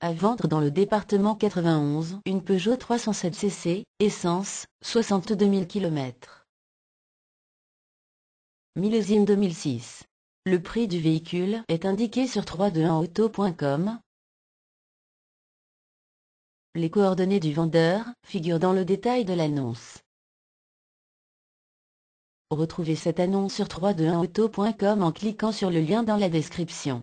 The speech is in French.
À vendre dans le département 91 une Peugeot 307 cc, essence, 62 000 km. Millésime 2006. Le prix du véhicule est indiqué sur 321auto.com. Les coordonnées du vendeur figurent dans le détail de l'annonce. Retrouvez cette annonce sur 321auto.com en cliquant sur le lien dans la description.